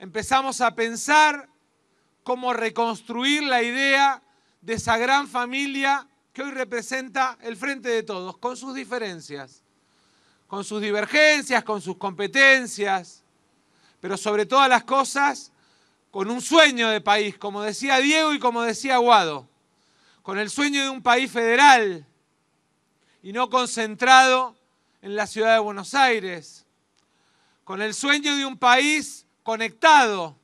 empezamos a pensar cómo reconstruir la idea de esa gran familia que hoy representa el frente de todos, con sus diferencias, con sus divergencias, con sus competencias, pero sobre todas las cosas, con un sueño de país, como decía Diego y como decía Guado, con el sueño de un país federal y no concentrado en la ciudad de Buenos Aires, con el sueño de un país conectado